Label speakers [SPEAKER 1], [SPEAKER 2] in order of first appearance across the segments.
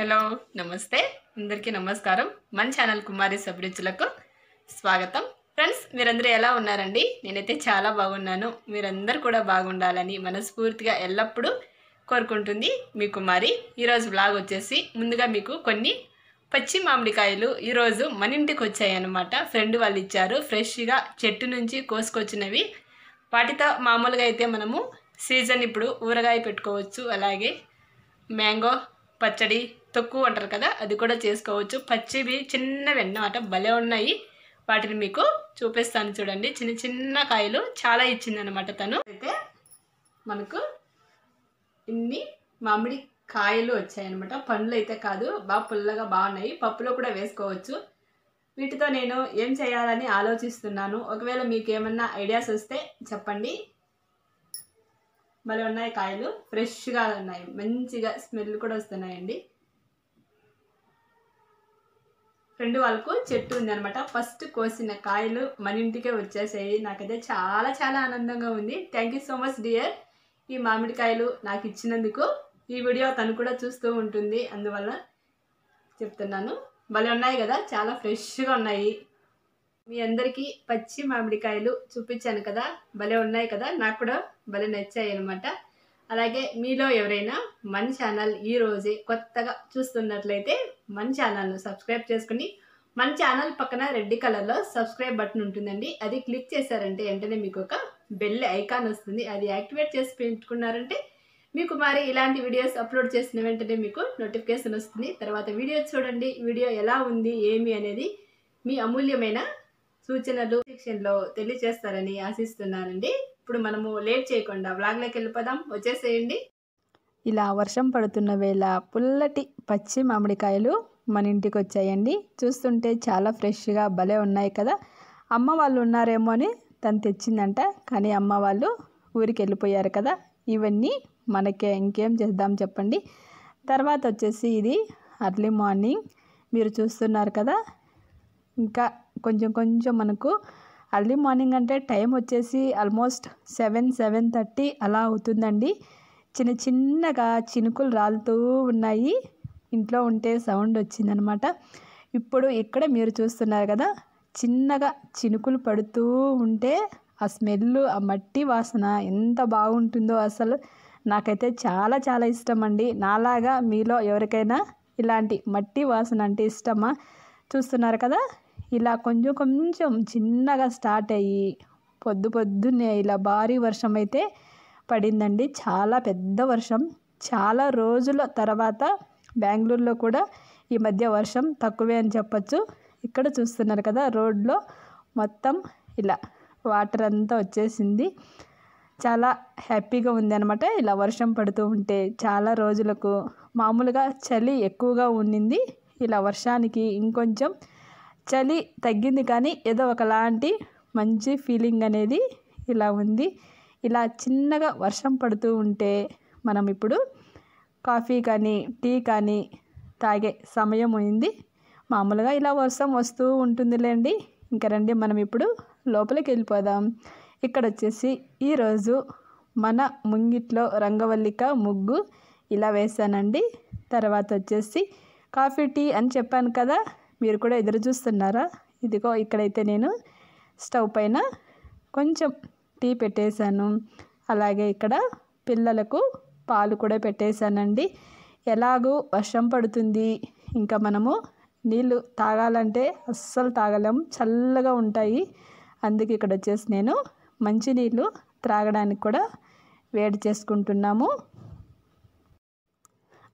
[SPEAKER 1] hello నమస్తే అందరికీ నమస్కారం మన ఛానల్ కుమారి సభ్యులకు స్వాగతం ఫ్రెండ్స్ మీరందరూ ఎలా ఉన్నారండి నేనైతే చాలా బాగున్నాను మీరందరూ కూడా బాగుండాలని మనస్ఫూర్తిగా ఎల్లప్పుడూ కోరుకుంటుంది మీ కుమారి ఈరోజు బ్లాగ్ వచ్చేసి ముందుగా మీకు కొన్ని పచ్చి మామిడికాయలు ఈరోజు మన ఇంటికి వచ్చాయన్నమాట ఫ్రెండ్ వాళ్ళు ఇచ్చారు ఫ్రెష్గా చెట్టు నుంచి కోసుకొచ్చినవి వాటితో మామూలుగా అయితే మనము సీజన్ ఇప్పుడు ఊరగాయ పెట్టుకోవచ్చు అలాగే మ్యాంగో పచ్చడి తక్కువ అంటారు కదా అది కూడా చేసుకోవచ్చు పచ్చివి చిన్నవి అన్నమాట భలే ఉన్నాయి వాటిని మీకు చూపిస్తాను చూడండి చిన్న చిన్న కాయలు చాలా ఇచ్చింది అనమాట తను అయితే మనకు ఇన్ని మామిడి కాయలు వచ్చాయన్నమాట పండ్లు అయితే కాదు బాగా పుల్లగా బాగున్నాయి పప్పులో కూడా వేసుకోవచ్చు వీటితో నేను ఏం చేయాలని ఆలోచిస్తున్నాను ఒకవేళ మీకు ఏమన్నా ఐడియాస్ వస్తే చెప్పండి మళ్ళీ ఉన్నాయి కాయలు ఫ్రెష్గా ఉన్నాయి మంచిగా స్మెల్ కూడా వస్తున్నాయండి ఫ్రెండ్ వాళ్ళకు చెట్టు ఉంది అనమాట ఫస్ట్ కోసిన కాయలు మన ఇంటికే వచ్చేసాయి నాకైతే చాలా చాలా ఆనందంగా ఉంది thank you so much dear ఈ మామిడికాయలు నాకు ఇచ్చినందుకు ఈ వీడియో తను కూడా చూస్తూ ఉంటుంది అందువల్ల చెప్తున్నాను భలే ఉన్నాయి కదా చాలా ఫ్రెష్గా ఉన్నాయి మీ అందరికీ పచ్చి మామిడికాయలు చూపించాను కదా భలే ఉన్నాయి కదా నాకు కూడా భలే నచ్చాయి అనమాట అలాగే మీలో ఎవరైనా మన ఛానల్ ఈరోజే కొత్తగా చూస్తున్నట్లయితే మన ఛానల్ను సబ్స్క్రైబ్ చేసుకుని మన ఛానల్ పక్కన రెడ్ కలర్లో సబ్స్క్రైబ్ బటన్ ఉంటుందండి అది క్లిక్ చేశారంటే వెంటనే మీకు ఒక బెల్ ఐకాన్ వస్తుంది అది యాక్టివేట్ చేసి పెట్టుకున్నారంటే మీకు మరి ఇలాంటి వీడియోస్ అప్లోడ్ చేసిన వెంటనే మీకు నోటిఫికేషన్ వస్తుంది తర్వాత వీడియో చూడండి వీడియో ఎలా ఉంది ఏమి అనేది మీ అమూల్యమైన సూచనలు సెక్షన్లో తెలియజేస్తారని ఆశిస్తున్నానండి ఇప్పుడు మనము లేట్ చేయకుండా బ్లాగ్లోకి వెళ్ళిపోదాం వచ్చేసేయండి ఇలా వర్షం పడుతున్న వేళ పుల్లటి పచ్చి మామిడికాయలు మన ఇంటికి వచ్చాయండి చూస్తుంటే చాలా ఫ్రెష్గా భలే ఉన్నాయి కదా అమ్మ వాళ్ళు ఉన్నారేమో అని తను తెచ్చిందంట కానీ అమ్మ వాళ్ళు ఊరికి వెళ్ళిపోయారు కదా ఇవన్నీ మనకే ఇంకేం చేద్దాం చెప్పండి తర్వాత వచ్చేసి ఇది అర్లీ మార్నింగ్ మీరు చూస్తున్నారు కదా ఇంకా కొంచెం కొంచెం మనకు అర్లీ మార్నింగ్ అంటే టైం వచ్చేసి ఆల్మోస్ట్ సెవెన్ సెవెన్ థర్టీ అలా అవుతుందండి చిన్న చిన్నగా చినుకులు రాలుతూ ఉన్నాయి ఇంట్లో ఉంటే సౌండ్ వచ్చిందనమాట ఇప్పుడు ఇక్కడ మీరు చూస్తున్నారు కదా చిన్నగా చినుకులు పడుతూ ఉంటే ఆ స్మెల్ ఆ మట్టి వాసన ఎంత బాగుంటుందో అసలు నాకైతే చాలా చాలా ఇష్టం అండి నాలాగా మీలో ఎవరికైనా ఇలాంటి మట్టి వాసన అంటే ఇష్టమా చూస్తున్నారు కదా ఇలా కొంచెం కొంచెం చిన్నగా స్టార్ట్ అయ్యి పొద్దు పొద్దున్నే ఇలా భారీ వర్షం అయితే పడిందండి చాలా పెద్ద వర్షం చాలా రోజుల తర్వాత బెంగళూరులో కూడా ఈ మధ్య వర్షం తక్కువే అని చెప్పచ్చు ఇక్కడ చూస్తున్నారు కదా రోడ్లో మొత్తం ఇలా వాటర్ అంతా వచ్చేసింది చాలా హ్యాపీగా ఉంది అనమాట ఇలా వర్షం పడుతూ ఉంటే చాలా రోజులకు మామూలుగా చలి ఎక్కువగా ఉండింది ఇలా వర్షానికి ఇంకొంచెం చలి తగ్గింది కానీ ఏదో ఒకలాంటి మంచి ఫీలింగ్ అనేది ఇలా ఉంది ఇలా చిన్నగా వర్షం పడుతూ ఉంటే మనం ఇప్పుడు కాఫీ కానీ టీ కానీ తాగే సమయం అయింది మామూలుగా ఇలా వర్షం వస్తూ ఉంటుందిలేండి ఇంకా రండి మనం ఇప్పుడు లోపలికి వెళ్ళిపోదాం ఇక్కడ వచ్చేసి ఈరోజు మన ముంగిట్లో రంగవల్లిక ముగ్గు ఇలా వేసానండి తర్వాత వచ్చేసి కాఫీ టీ అని చెప్పాను కదా మీరు కూడా ఎదురు చూస్తున్నారా ఇదిగో ఇక్కడైతే నేను స్టవ్ పైన కొంచెం టీ పెట్టేశాను అలాగే ఇక్కడ పిల్లలకు పాలు కూడా పెట్టేశానండి ఎలాగూ వర్షం పడుతుంది ఇంకా మనము నీళ్ళు తాగాలంటే అస్సలు తాగలేం చల్లగా ఉంటాయి అందుకే ఇక్కడ వచ్చేసి నేను మంచి నీళ్ళు త్రాగడానికి కూడా వేడి చేసుకుంటున్నాము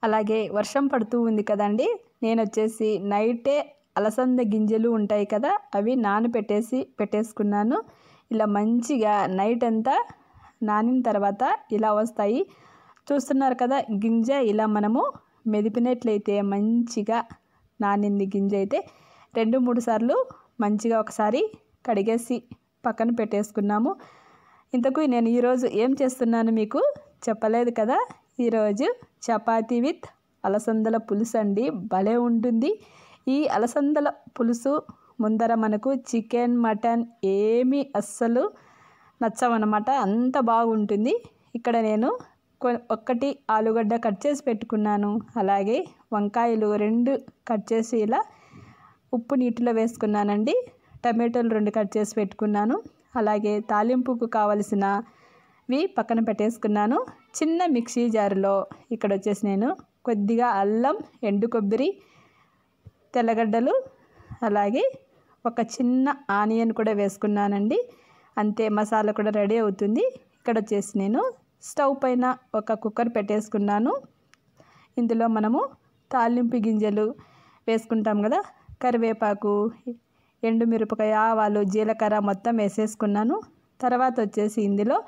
[SPEAKER 1] అలాగే వర్షం పడుతూ ఉంది కదండి నేను వచ్చేసి నైటే అలసంద గింజలు ఉంటాయి కదా అవి నాను పెట్టేసి పెట్టేసుకున్నాను ఇలా మంచిగా నైట్ అంతా నానిన తర్వాత ఇలా వస్తాయి చూస్తున్నారు కదా గింజ ఇలా మనము మెదిపినట్లయితే మంచిగా నానింది గింజ అయితే రెండు మూడు సార్లు మంచిగా ఒకసారి కడిగేసి పక్కన పెట్టేసుకున్నాము ఇంతకు నేను ఈరోజు ఏం చేస్తున్నాను మీకు చెప్పలేదు కదా ఈరోజు చపాతీ విత్ అలసందల పులుసు అండి భలే ఉంటుంది ఈ అలసందల పులుసు ముందర మనకు చికెన్ మటన్ ఏమి అస్సలు నచ్చవన్నమాట అంత బాగుంటుంది ఇక్కడ నేను ఒక్కటి ఆలుగడ్డ కట్ చేసి పెట్టుకున్నాను అలాగే వంకాయలు రెండు కట్ చేసి ఇలా ఉప్పు నీటిలో వేసుకున్నానండి టమాటోలు రెండు కట్ చేసి పెట్టుకున్నాను అలాగే తాలింపుకు కావలసినవి పక్కన పెట్టేసుకున్నాను చిన్న మిక్సీ జారులో ఇక్కడ వచ్చేసి నేను కొద్దిగా అల్లం ఎండు కొబ్బరి తెల్లగడ్డలు అలాగే ఒక చిన్న ఆనియన్ కూడా వేసుకున్నానండి అంతే మసాలా కూడా రెడీ అవుతుంది ఇక్కడ వచ్చేసి నేను స్టవ్ పైన ఒక కుక్కర్ పెట్టేసుకున్నాను ఇందులో మనము తాలింపు గింజలు వేసుకుంటాం కదా కరివేపాకు ఎండుమిరపకాయ ఆవాలు జీలకర్ర మొత్తం వేసేసుకున్నాను తర్వాత వచ్చేసి ఇందులో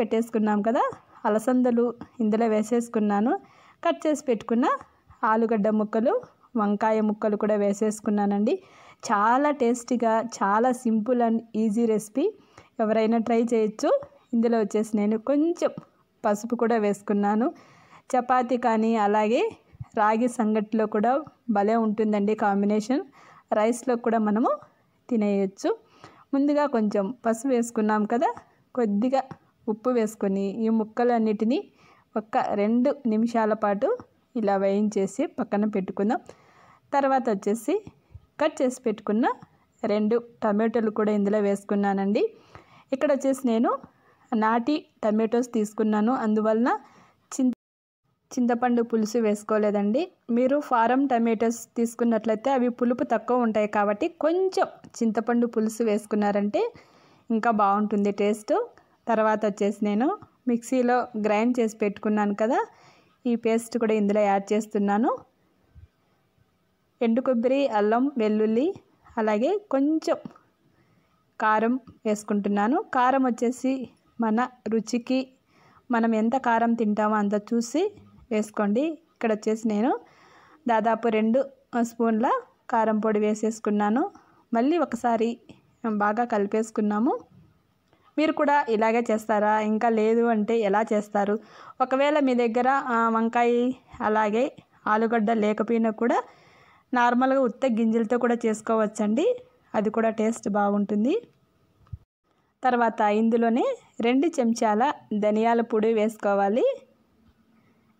[SPEAKER 1] పెట్టేసుకున్నాం కదా అలసందలు ఇందులో వేసేసుకున్నాను కట్ చేసి పెట్టుకున్న ఆలుగడ్డ ముక్కలు వంకాయ ముక్కలు కూడా వేసేసుకున్నానండి చాలా టేస్టీగా చాలా సింపుల్ అండ్ ఈజీ రెసిపీ ఎవరైనా ట్రై చేయొచ్చు ఇందులో వచ్చేసి నేను కొంచెం పసుపు కూడా వేసుకున్నాను చపాతి కానీ అలాగే రాగి సంగటిలో కూడా భలే ఉంటుందండి కాంబినేషన్ రైస్లో కూడా మనము తినేయచ్చు ముందుగా కొంచెం పసుపు వేసుకున్నాం కదా కొద్దిగా ఉప్పు వేసుకొని ఈ ముక్కలన్నిటినీ ఒక్క రెండు నిమిషాల పాటు ఇలా వేయించేసి పక్కన పెట్టుకుందాం తర్వాత వచ్చేసి కట్ చేసి పెట్టుకున్న రెండు టమాటోలు కూడా ఇందులో వేసుకున్నానండి ఇక్కడ వచ్చేసి నేను నాటి టమాటోస్ తీసుకున్నాను అందువలన చింత చింతపండు పులుసు వేసుకోలేదండి మీరు ఫారం టమాటోస్ తీసుకున్నట్లయితే అవి పులుపు తక్కువ ఉంటాయి కాబట్టి కొంచెం చింతపండు పులుసు వేసుకున్నారంటే ఇంకా బాగుంటుంది టేస్ట్ తర్వాత వచ్చేసి నేను మిక్సీలో గ్రైండ్ చేసి పెట్టుకున్నాను కదా ఈ పేస్ట్ కూడా ఇందులో యాడ్ చేస్తున్నాను ఎండు కొబ్బరి అల్లం వెల్లుల్లి అలాగే కొంచెం కారం వేసుకుంటున్నాను కారం వచ్చేసి మన రుచికి మనం ఎంత కారం తింటామో అంత చూసి వేసుకోండి ఇక్కడ వచ్చేసి నేను దాదాపు రెండు స్పూన్ల కారం పొడి వేసేసుకున్నాను మళ్ళీ ఒకసారి బాగా కలిపేసుకున్నాము మీరు కూడా ఇలాగే చేస్తారా ఇంకా లేదు అంటే ఎలా చేస్తారు ఒకవేళ మీ దగ్గర వంకాయ అలాగే ఆలుగడ్డ లేకపోయినా కూడా నార్మల్గా ఉత్త గింజలతో కూడా చేసుకోవచ్చండి అది కూడా టేస్ట్ బాగుంటుంది తర్వాత ఇందులోనే రెండు చెంచాల ధనియాల పొడి వేసుకోవాలి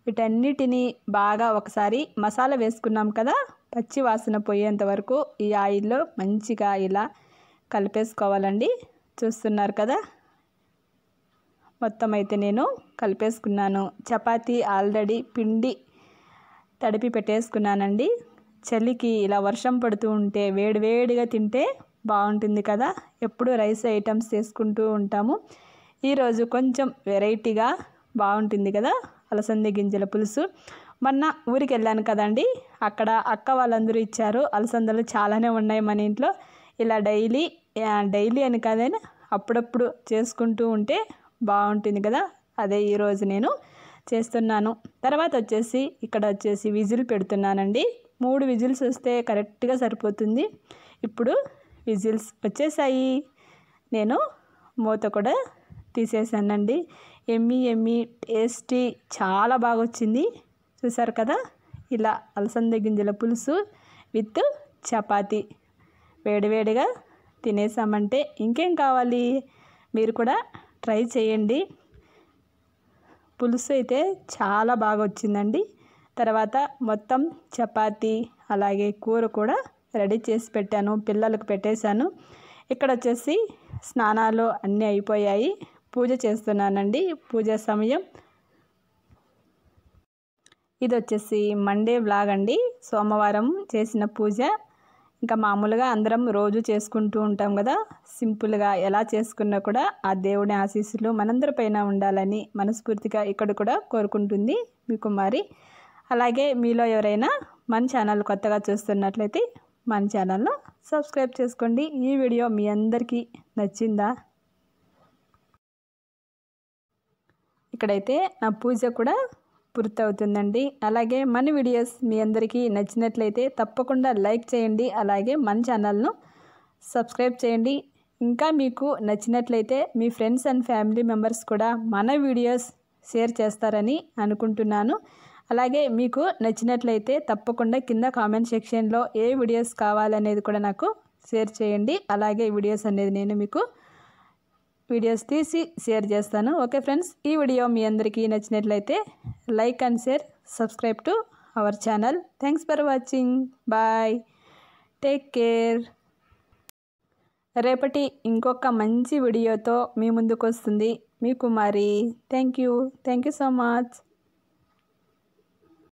[SPEAKER 1] వీటన్నిటినీ బాగా ఒకసారి మసాలా వేసుకున్నాం కదా పచ్చి వాసన పోయేంత వరకు ఈ ఆయిల్లో మంచిగా ఇలా కలిపేసుకోవాలండి చూస్తున్నారు కదా మొత్తం అయితే నేను కలిపేసుకున్నాను చపాతీ ఆల్రెడీ పిండి తడిపి పెట్టేసుకున్నానండి చలికి ఇలా వర్షం పడుతూ ఉంటే వేడివేడిగా తింటే బాగుంటుంది కదా ఎప్పుడు రైస్ ఐటమ్స్ చేసుకుంటూ ఉంటాము ఈరోజు కొంచెం వెరైటీగా బాగుంటుంది కదా అలసంద గింజల పులుసు మొన్న ఊరికి వెళ్ళాను కదండి అక్కడ అక్క వాళ్ళందరూ ఇచ్చారు అలసందలు చాలానే ఉన్నాయి మన ఇంట్లో ఇలా డైలీ డైలీ అని కాదైనా అప్పుడప్పుడు చేసుకుంటూ ఉంటే బాగుంటుంది కదా అదే ఈరోజు నేను చేస్తున్నాను తర్వాత వచ్చేసి ఇక్కడ వచ్చేసి విజిల్ పెడుతున్నానండి మూడు విజిల్స్ వస్తే కరెక్ట్గా సరిపోతుంది ఇప్పుడు విజిల్స్ వచ్చేసాయి నేను మూత కూడా తీసేసానండి ఎమ్మి ఎమ్మి టేస్టీ చాలా బాగా వచ్చింది చూసారు కదా ఇలా అలసంద గింజల పులుసు విత్ చపాతి వేడివేడిగా తినేసామంటే ఇంకేం కావాలి మీరు కూడా ట్రై చేయండి పులుసు అయితే చాలా బాగా వచ్చిందండి తర్వాత మొత్తం చపాతి అలాగే కూర కూడా రెడీ చేసి పెట్టాను పిల్లలకు పెట్టేశాను ఇక్కడ వచ్చేసి స్నానాలు అన్నీ అయిపోయాయి పూజ చేస్తున్నానండి పూజ సమయం ఇది వచ్చేసి మండే వ్లాగ్ అండి సోమవారం చేసిన పూజ ఇంకా మామూలుగా అందరం రోజు చేసుకుంటూ ఉంటాం కదా సింపుల్గా ఎలా చేసుకున్నా కూడా ఆ దేవుని ఆశీస్సులు మనందరిపైన ఉండాలని మనస్ఫూర్తిగా ఇక్కడ కూడా కోరుకుంటుంది మీ కుమారి అలాగే మీలో ఎవరైనా మన ఛానల్ కొత్తగా చూస్తున్నట్లయితే మన ఛానల్ను సబ్స్క్రైబ్ చేసుకోండి ఈ వీడియో మీ అందరికీ నచ్చిందా ఇక్కడైతే నా పూజ కూడా పూర్తవుతుందండి అలాగే మన వీడియోస్ మీ అందరికీ నచ్చినట్లయితే తప్పకుండా లైక్ చేయండి అలాగే మన ఛానల్ను సబ్స్క్రైబ్ చేయండి ఇంకా మీకు నచ్చినట్లయితే మీ ఫ్రెండ్స్ అండ్ ఫ్యామిలీ మెంబర్స్ కూడా మన వీడియోస్ షేర్ చేస్తారని అనుకుంటున్నాను అలాగే మీకు నచ్చినట్లయితే తప్పకుండా కింద కామెంట్ సెక్షన్లో ఏ వీడియోస్ కావాలనేది కూడా నాకు షేర్ చేయండి అలాగే వీడియోస్ అనేది నేను మీకు వీడియోస్ తీసి షేర్ చేస్తాను ఓకే ఫ్రెండ్స్ ఈ వీడియో మీ అందరికీ నచ్చినట్లయితే like and share subscribe to our channel thanks for watching bye take care రేపటి ఇంకొక మంచి వీడియోతో మీ ముందుకు వస్తుంది మీ Kumari thank you thank you so much